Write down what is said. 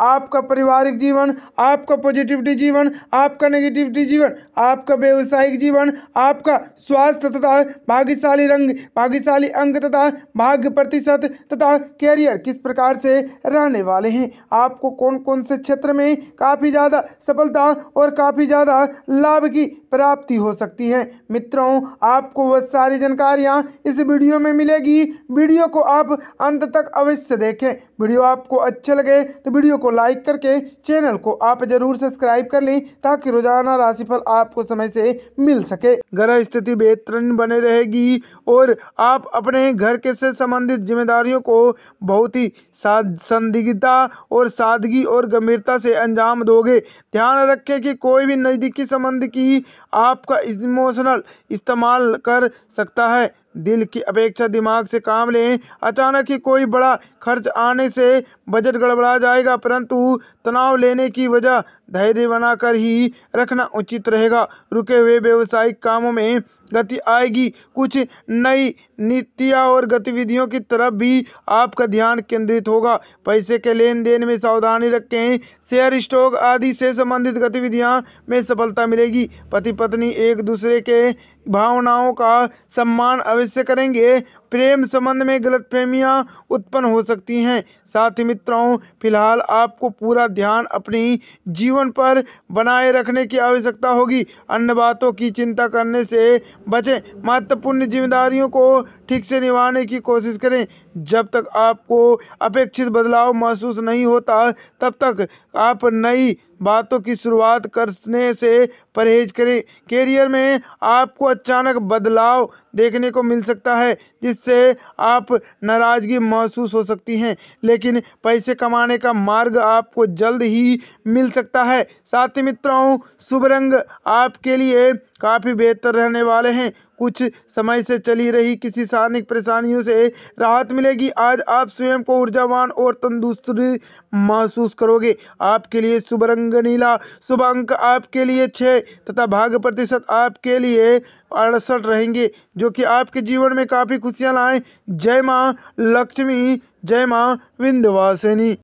आपका पारिवारिक जीवन आपका पॉजिटिविटी जीवन आपका नेगेटिविटी जीवन आपका व्यवसायिक जीवन आपका स्वास्थ्य तथा भाग्यशाली रंग भाग्यशाली अंग तथा भाग्य प्रतिशत तथा कैरियर किस प्रकार से रहने वाले हैं आपको कौन कौन से क्षेत्र में काफ़ी ज़्यादा सफलता और काफ़ी ज़्यादा लाभ की प्राप्ति हो सकती है मित्रों आपको वह सारी जानकारियाँ इस वीडियो में मिलेगी वीडियो को आप अंत तक अवश्य देखें वीडियो आपको अच्छे लगे तो वीडियो को लाइक करके चैनल को आप जरूर सब्सक्राइब कर लें ताकि रोजाना राशिफल आपको समय से मिल सके ग्रह स्थिति बेहतरीन बने रहेगी और आप अपने घर के से संबंधित जिम्मेदारियों को बहुत ही संदिग्धता और सादगी और गंभीरता से अंजाम दोगे ध्यान रखें कि कोई भी नज़दीकी संबंध की आपका इमोशनल इस्तेमाल कर सकता है दिल की अपेक्षा दिमाग से काम लें अचानक ही कोई बड़ा खर्च आने से बजट गड़बड़ा जाएगा परंतु तनाव लेने की वजह धैर्य बनाकर ही रखना उचित रहेगा रुके हुए व्यवसायिक कामों में गति आएगी कुछ नई नीतियाँ और गतिविधियों की तरफ भी आपका ध्यान केंद्रित होगा पैसे के लेन देन में सावधानी रखें शेयर स्टॉक आदि से संबंधित गतिविधियाँ में सफलता मिलेगी पति पत्नी एक दूसरे के भावनाओं का सम्मान अवश्य करेंगे प्रेम संबंध में फहमियाँ उत्पन्न हो सकती हैं साथ ही मित्रों फिलहाल आपको पूरा ध्यान अपनी जीवन पर बनाए रखने की आवश्यकता होगी अन्य बातों की चिंता करने से बचें महत्वपूर्ण जिम्मेदारियों को ठीक से निभाने की कोशिश करें जब तक आपको अपेक्षित बदलाव महसूस नहीं होता तब तक आप नई बातों की शुरुआत करने से परहेज करें कैरियर में आपको अचानक बदलाव देखने को मिल सकता है जिस इससे आप नाराज़गी महसूस हो सकती हैं लेकिन पैसे कमाने का मार्ग आपको जल्द ही मिल सकता है साथी मित्रों शुभ रंग आपके लिए काफ़ी बेहतर रहने वाले हैं कुछ समय से चली रही किसी शारीरिक परेशानियों से राहत मिलेगी आज आप स्वयं को ऊर्जावान और तंदुरुस्त महसूस करोगे आपके लिए शुभ रंग नीला शुभ अंक आपके लिए छः तथा भाग प्रतिशत आपके लिए अड़सठ रहेंगे जो कि आपके जीवन में काफ़ी खुशियाँ लाएँ जय माँ लक्ष्मी जय माँ विंध्यवासिनी